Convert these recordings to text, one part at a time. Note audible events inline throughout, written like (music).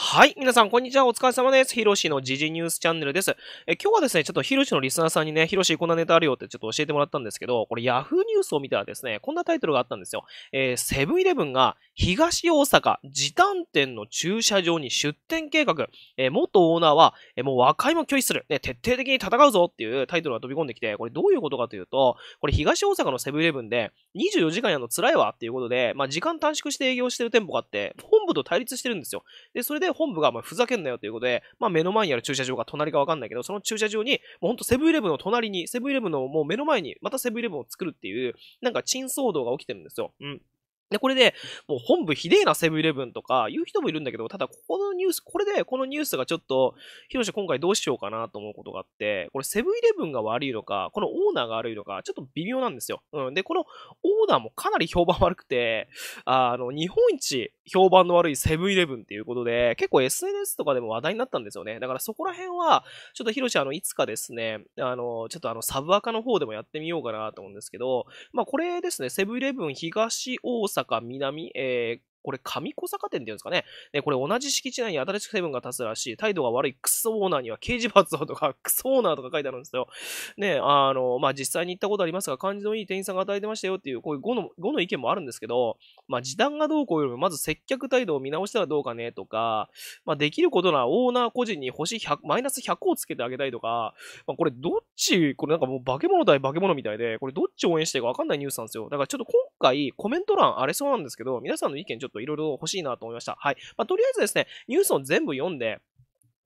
はい。皆さん、こんにちは。お疲れ様です。ヒロシの時事ニュースチャンネルです。え、今日はですね、ちょっとヒロシのリスナーさんにね、ヒロシこんなネタあるよってちょっと教えてもらったんですけど、これ Yahoo ニュースを見たらですね、こんなタイトルがあったんですよ。えー、セブンイレブンが東大阪時短店の駐車場に出店計画。えー、元オーナーは、えー、もう和解も拒否する。ね、徹底的に戦うぞっていうタイトルが飛び込んできて、これどういうことかというと、これ東大阪のセブンイレブンで24時間やるの辛いわっていうことで、まあ時間短縮して営業してる店舗があって、本部と対立してるんですよ。で、それでで本部が、まふざけんなよということで、まあ、目の前にある駐車場が隣かわかんないけど、その駐車場に、もうほんとセブンイレブンの隣に、セブンイレブンのもう目の前に、またセブンイレブンを作るっていう、なんか珍騒動が起きてるんですよ。うん。で、これで、もう本部ひでえなセブンイレブンとか言う人もいるんだけど、ただここのニュース、これでこのニュースがちょっと、ひろし今回どうしようかなと思うことがあって、これセブンイレブンが悪いのか、このオーナーが悪いのか、ちょっと微妙なんですよ。うん。で、このオーナーもかなり評判悪くて、あの、日本一評判の悪いセブンイレブンっていうことで、結構 SNS とかでも話題になったんですよね。だからそこら辺は、ちょっとひろしあの、いつかですね、あの、ちょっとあの、サブアカの方でもやってみようかなと思うんですけど、まあこれですね、セブンイレブン東大阪阪南、えー、これ上小坂店っていうんですかね。で、これ同じ敷地内に新しくセブンが建つらしい。態度が悪いクソオーナーには刑事罰をとか、(laughs) クソオーナーとか書いてあるんですよ。ね、あの、まあ、実際に行ったことありますが、感じのいい店員さんが与えてましたよっていう、こういう5の、5の意見もあるんですけど、まあ、時短がどうこうよりも、まず接客態度を見直したらどうかねとか、まあ、できることならオーナー個人に星100、マイナス100をつけてあげたいとか、まあ、これどっち、これなんかもう化け物対化け物みたいで、これどっち応援していいかわかんないニュースなんですよ。だからちょっと今回コメント欄荒れそうなんですけど、皆さんの意見ちょっとといろいろ欲しいなと思いました。はい。まあ、とりあえずですね、ニュースを全部読んで、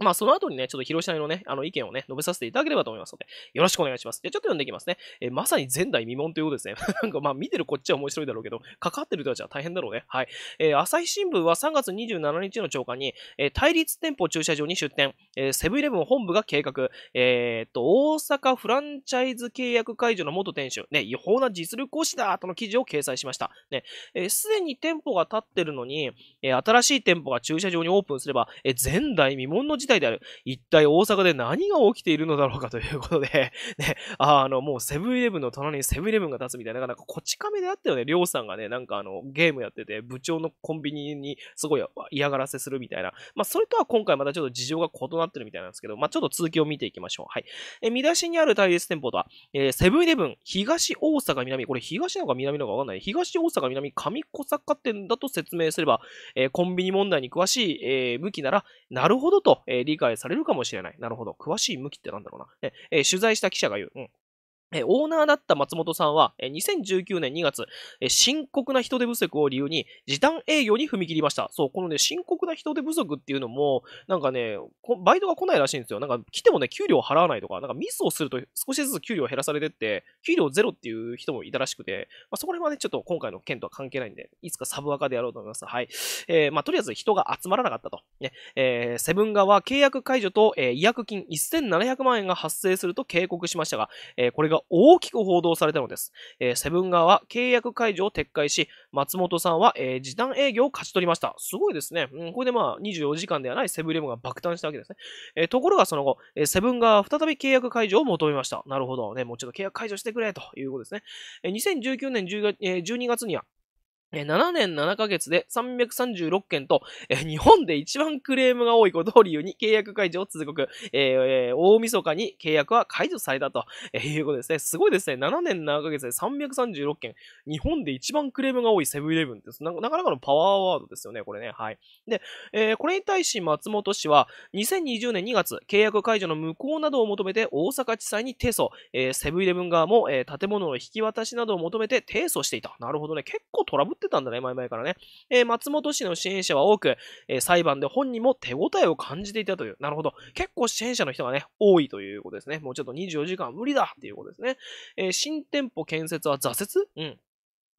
まあ、その後にね、ちょっと広島のね、あの意見をね、述べさせていただければと思いますので、よろしくお願いします。じゃちょっと読んでいきますね。えまさに前代未聞ということですね。(laughs) なんかまあ、見てるこっちは面白いだろうけど、関わってる人たちは大変だろうね。はい。えー、朝日新聞は3月27日の朝刊に、えー、対立店舗駐車場に出店、えー、セブンイレブン本部が計画、えっと、大阪フランチャイズ契約解除の元店主、ね、違法な実力行使だとの記事を掲載しました。ね、す、え、で、に店舗が建ってるのに、え新しい店舗が駐車場にオープンすれば、え前代未聞の事態態である。一体大阪で何が起きているのだろうかということで (laughs) ね、あの、もうセブンイレブンの隣にセブンイレブンが立つみたいな、なんかこち亀であったよね。りょうさんがね、なんかあの、ゲームやってて、部長のコンビニにすごい嫌がらせするみたいな。まあ、それとは今回またちょっと事情が異なってるみたいなんですけど、まあ、ちょっと続きを見ていきましょう。はい。え、見出しにある対立店舗とは、えー、セブンイレブン、東大阪南、これ東なのか南なのかわかんない。東大阪南上小坂店だと説明すれば、えー、コンビニ問題に詳しい、えー、向きなら、なるほどと、え理解されるかもしれない。なるほど。詳しい向きってなんだろうな。えー、取材した記者が言う。うん。オーナーだった松本さんは、2019年2月、深刻な人手不足を理由に、時短営業に踏み切りました。そう、このね、深刻な人手不足っていうのも、なんかね、バイトが来ないらしいんですよ。なんか来てもね、給料払わないとか、なんかミスをすると少しずつ給料減らされてって、給料ゼロっていう人もいたらしくて、まあ、そこら辺はね、ちょっと今回の件とは関係ないんで、いつかサブアカでやろうと思います。はい。えー、まあ、とりあえず人が集まらなかったと。ね、えー、セブン側契約解除と、えー、違約金1700万円が発生すると警告しましたが、えー、これが大きく報道されたのです。えー、セブン側は契約解除を撤回し、松本さんは、えー、時短営業を勝ち取りました。すごいですね。うん、これでまあ24時間ではないセブンイレブンが爆誕したわけですね。えー、ところがその後、えセブン側再び契約解除を求めました。なるほどね。もうちょっと契約解除してくれということですね。え2019年10月、え12月には、7年7ヶ月で336件と、日本で一番クレームが多いことを理由に契約解除を通告、えー、大晦日に契約は解除されたと、いうことですね。すごいですね。7年7ヶ月で336件。日本で一番クレームが多いセブンイレブンですな。なかなかのパワーワードですよね、これね。はい。で、えー、これに対し松本氏は、2020年2月、契約解除の無効などを求めて大阪地裁に提訴、えー、セブンイレブン側も、建物の引き渡しなどを求めて提訴していた。なるほどね。結構トラブってってたんだね、前々からね。えー、松本氏の支援者は多く、えー、裁判で本人も手応えを感じていたという。なるほど。結構支援者の人がね、多いということですね。もうちょっと24時間無理だっていうことですね。えー、新店舗建設は挫折うん。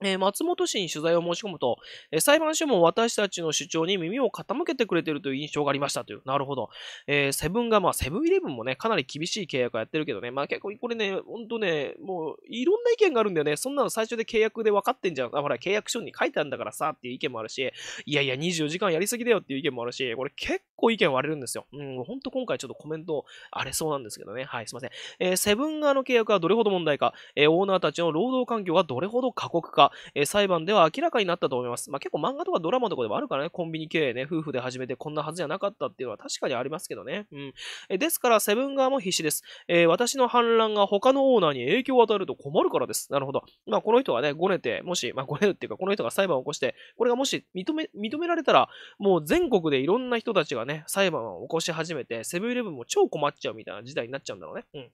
え松本氏に取材を申し込むと、え裁判所も私たちの主張に耳を傾けてくれてるという印象がありましたという。なるほど。えー、セブンが、まあ、セブンイレブンもね、かなり厳しい契約をやってるけどね、まあ結構これね、ほんとね、もういろんな意見があるんだよね。そんなの最初で契約で分かってんじゃん。あ、ほら、契約書に書いてあるんだからさっていう意見もあるし、いやいや、24時間やりすぎだよっていう意見もあるし、これ結構意見割れるんですよ。うん、ほんと今回ちょっとコメント荒れそうなんですけどね。はい、すいません。えー、セブン側の契約はどれほど問題か、えー、オーナーたちの労働環境はどれほど過酷か、え裁判では明らかになったと思います。まあ、結構漫画とかドラマとかでもあるからね、コンビニ経営ね、夫婦で始めてこんなはずじゃなかったっていうのは確かにありますけどね。うん。えですから、セブン側も必死です。えー、私の反乱が他のオーナーに影響を与えると困るからです。なるほど。まあ、この人はね、ごねて、もし、まあ、ごねるっていうか、この人が裁判を起こして、これがもし認め、認められたら、もう全国でいろんな人たちがね、裁判を起こし始めて、セブンイレブンも超困っちゃうみたいな事態になっちゃうんだろうね。うん。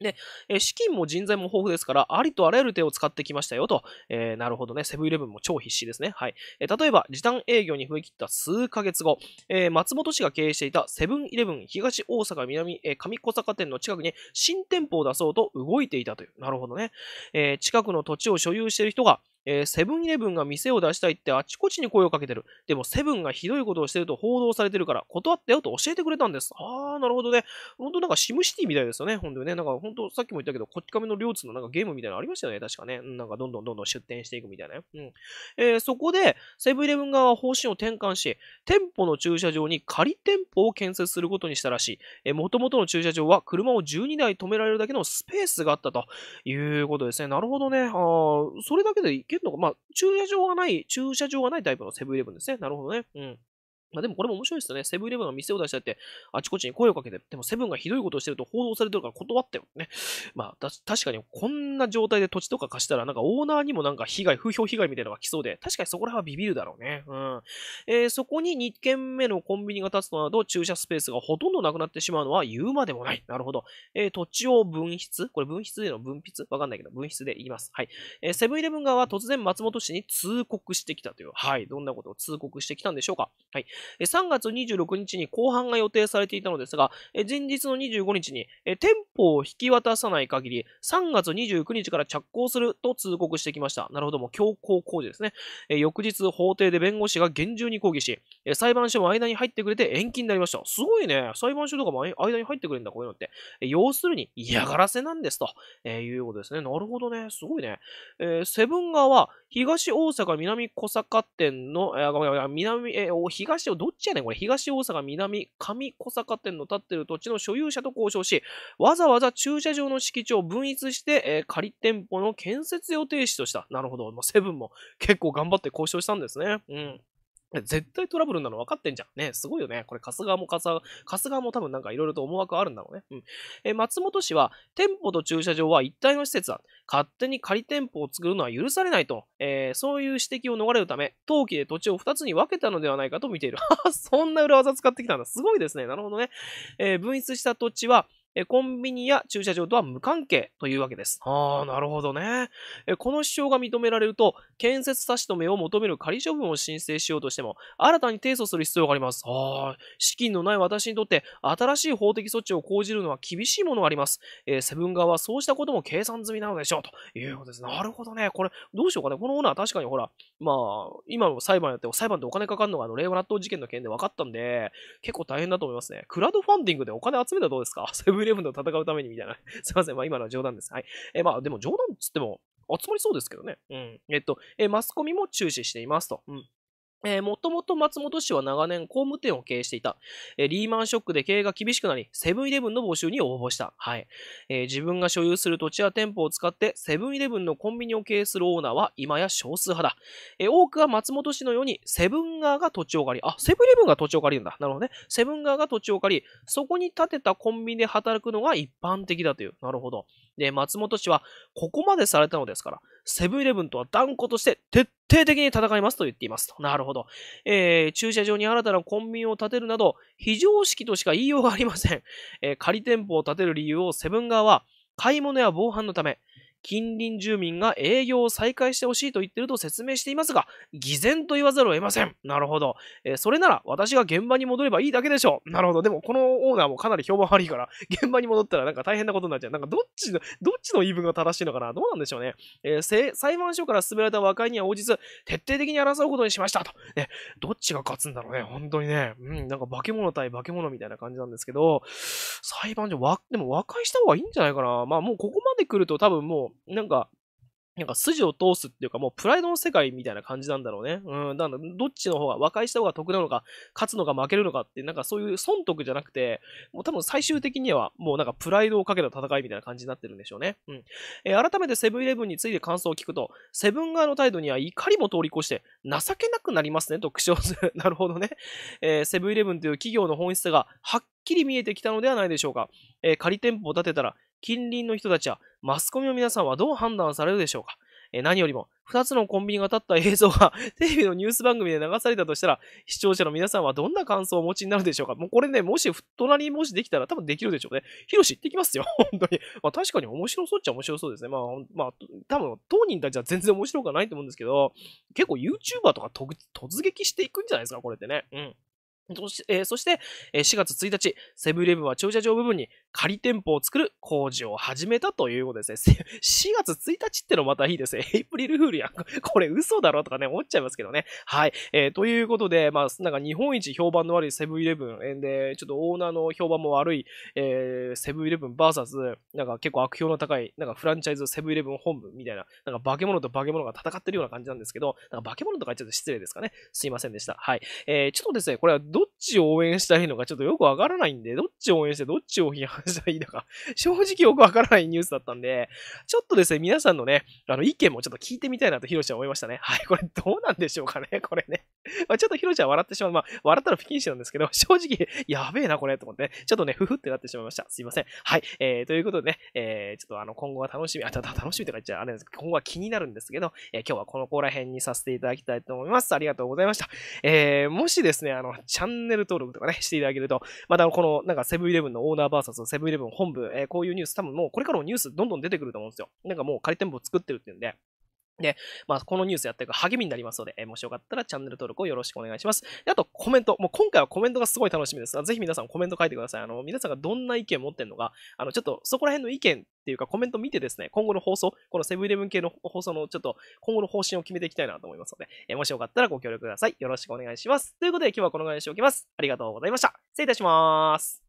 で、え資金も人材も豊富ですから、ありとあらゆる手を使ってきましたよと。えー、なるほどね。セブンイレブンも超必死ですね。はい。えー、例えば、時短営業に踏み切った数ヶ月後、えー、松本市が経営していたセブンイレブン東大阪南、え上小坂店の近くに新店舗を出そうと動いていたという。なるほどね。え近くの土地を所有している人が、えー、セブンイレブンが店を出したいってあちこちに声をかけてる。でもセブンがひどいことをしてると報道されてるから断ったよと教えてくれたんです。あー、なるほどね。ほんとなんかシムシティみたいですよね。ほんとね。なんかほんとさっきも言ったけど、こっち亀の両津のなんかゲームみたいなのありましたよね。確かね。なんかどんどんどんどん出店していくみたいなね。うん。えー、そこで、セブンイレブン側は方針を転換し、店舗の駐車場に仮店舗を建設することにしたらしい。えー、元々の駐車場は車を12台止められるだけのスペースがあったということですね。なるほどね。あー、それだけでいけっていうのが、まあ、駐車場がない、駐車場がないタイプのセブンイレブンですね。なるほどね。うん。まあ、でもこれも面白いですよね。セブンイレブンが店を出したって、あちこちに声をかけて、でもセブンがひどいことをしてると報道されてるから断ったよね。まあ、確かにこんな状態で土地とか貸したら、なんかオーナーにもなんか被害、風評被害みたいなのが来そうで、確かにそこら辺はビビるだろうね。うん。えー、そこに2軒目のコンビニが建つとなど、駐車スペースがほとんどなくなってしまうのは言うまでもない。なるほど。えー、土地を分筆これ分筆での分筆わかんないけど、分筆で言います。はい。えー、セブンイレブン側は突然松本市に通告してきたという、はい。どんなことを通告してきたんでしょうか。はい。3月26日に後半が予定されていたのですが、前日の25日に店舗を引き渡さない限り、3月29日から着工すると通告してきました。なるほど、もう強行工事ですね。翌日、法廷で弁護士が厳重に抗議し、裁判所も間に入ってくれて延期になりました。すごいね。裁判所とかも間に入ってくれるんだ、こういうのって。要するに嫌がらせなんですと、えいうことですね。なるほどね。すごいね。えー、セブン側は東大阪南小坂店の、えごめんごめん、南、え東を、どっちやねんこれ、東大阪南上小坂店の建ってる土地の所有者と交渉し、わざわざ駐車場の敷地を分一して、えー、仮店舗の建設予定地とした。なるほど。まあ、セブンも結構頑張って交渉したんですね。うん。絶対トラブルなの分かってんじゃん。ね、すごいよね。これ、春日も春日、春日も多分なんかいろいろと思惑あるんだろうね。うん。え松本氏は、店舗と駐車場は一体の施設だ。勝手に仮店舗を作るのは許されないと。えー、そういう指摘を逃れるため、陶器で土地を2つに分けたのではないかと見ている。(laughs) そんな裏技使ってきたんだ。すごいですね。なるほどね。えー、分室した土地は、えコンビニや駐車場とは無関係というわけです。ああ、なるほどね。えこの主張が認められると、建設差し止めを求める仮処分を申請しようとしても、新たに提訴する必要があります。ああ、資金のない私にとって、新しい法的措置を講じるのは厳しいものがあります。えー、セブン側はそうしたことも計算済みなのでしょう、ということです。なるほどね。これ、どうしようかね。このオーナー確かにほら、まあ、今の裁判やっても裁判ってお金かかるのが、あの、令和納豆事件の件で分かったんで、結構大変だと思いますね。クラウドファンディングでお金集めたらどうですかセブンイレブンと戦うためにみたいな。(laughs) すいません。まあ今のは冗談です。はい。えー、まあでも冗談っつっても集まりそうですけどね。うん。えっと、えー、マスコミも注視していますと。うん。えー、もともと松本市は長年工務店を経営していた。えー、リーマンショックで経営が厳しくなり、セブンイレブンの募集に応募した。はい。えー、自分が所有する土地や店舗を使って、セブンイレブンのコンビニを経営するオーナーは今や少数派だ。えー、多くは松本市のように、セブン側が土地を借り、あ、セブンイレブンが土地を借りるんだ。なるほどね。セブン側が土地を借り、そこに建てたコンビニで働くのが一般的だという。なるほど。で、松本氏は、ここまでされたのですから、セブンイレブンとは断固として徹底的に戦いますと言っていますと。なるほど。えー、駐車場に新たなコンビニを建てるなど、非常識としか言いようがありません。えー、仮店舗を建てる理由をセブン側は、買い物や防犯のため、近隣住民が営業を再開してほしいと言ってると説明していますが、偽善と言わざるを得ません。なるほど。えー、それなら私が現場に戻ればいいだけでしょう。なるほど。でもこのオーナーもかなり評判悪いから、現場に戻ったらなんか大変なことになっちゃう。なんかどっちの、どっちの言い分が正しいのかなどうなんでしょうね。えー、裁判所から進められた和解には応じず、徹底的に争うことにしましたと。ね、どっちが勝つんだろうね。本当にね。うん、なんか化け物対化け物みたいな感じなんですけど、裁判所、わ、でも和解した方がいいんじゃないかな。まあもうここまで来ると多分もう、なんか、なんか筋を通すっていうか、もうプライドの世界みたいな感じなんだろうね。うん、なんだ、どっちの方が、和解した方が得なのか、勝つのか負けるのかって、なんかそういう損得じゃなくて、もう多分最終的には、もうなんかプライドをかけた戦いみたいな感じになってるんでしょうね。うん。えー、改めてセブンイレブンについて感想を聞くと、セブン側の態度には怒りも通り越して、情けなくなりますね、と苦笑する。(laughs) なるほどね。えー、セブンイレブンという企業の本質がはっきり見えてきたのではないでしょうか。えー、仮店舗を建てたら、近隣の人たちはマスコミの皆さんはどう判断されるでしょうか何よりも、2つのコンビニが立った映像が (laughs) テレビのニュース番組で流されたとしたら、視聴者の皆さんはどんな感想をお持ちになるでしょうかもうこれね、もし、隣にもしできたら多分できるでしょうね。ヒロシ行ってきますよ。(laughs) 本当に。まあ確かに面白そうっちゃ面白そうですね。まあ、まあ、多分当人たちは全然面白くないと思うんですけど、結構 YouTuber とか突撃していくんじゃないですかこれってね。うん。そして、えー、そしてえーそして4月1日、セブンイレブンは駐車場部分に仮店舗を作る工事を始めたということですね。4月1日ってのまたいいですね。(laughs) エイプリルフールやん。(laughs) これ嘘だろとかね、思っちゃいますけどね。はい。えー、ということで、まあ、なんか日本一評判の悪いセブンイレブン、で、ちょっとオーナーの評判も悪い、えー、セブンイレブン VS、なんか結構悪評の高い、なんかフランチャイズセブンイレブン本部みたいな、なんか化け物と化け物が戦ってるような感じなんですけど、なんか化け物とかちゃうと失礼ですかね。すいませんでした。はい。えー、ちょっとですね、これはどっちを応援したいのかちょっとよくわからないんで、どっちを応援してどっちを批判したいいのか、(laughs) 正直よくわからないニュースだったんで、ちょっとですね、皆さんのね、あの、意見もちょっと聞いてみたいなと、ヒロシは思いましたね。はい、これどうなんでしょうかね、これね。(laughs) まあ、ちょっとヒロシは笑ってしまう。まあ、笑ったら不謹慎なんですけど、正直、やべえな、これ、と思って、ね、ちょっとね、ふふってなってしまいました。すいません。はい、えー、ということでね、えー、ちょっとあの、今後は楽しみ、あ、ただ楽しみとか言っちゃあれですけど、今後は気になるんですけど、えー、今日はこのこら辺にさせていただきたいと思います。ありがとうございました。えー、もしですね、あの、チャンネル登録とかね、していただけると、またこの、なんかセブンイレブンのオーナー VS セセブンイレブン本部、えー、こういうニュース、多分もうこれからもニュースどんどん出てくると思うんですよ。なんかもう仮店舗作ってるっていうんで。で、まあ、このニュースやってる励みになりますので、えー、もしよかったらチャンネル登録をよろしくお願いします。であと、コメント。もう今回はコメントがすごい楽しみです。が、ぜひ皆さんコメント書いてください。あの、皆さんがどんな意見持ってるのか、あの、ちょっとそこら辺の意見っていうかコメント見てですね、今後の放送、このセブンイレブン系の放送のちょっと今後の方針を決めていきたいなと思いますので、えー、もしよかったらご協力ください。よろしくお願いします。ということで今日はこのぐらいにしておきます。ありがとうございました。失礼いたします。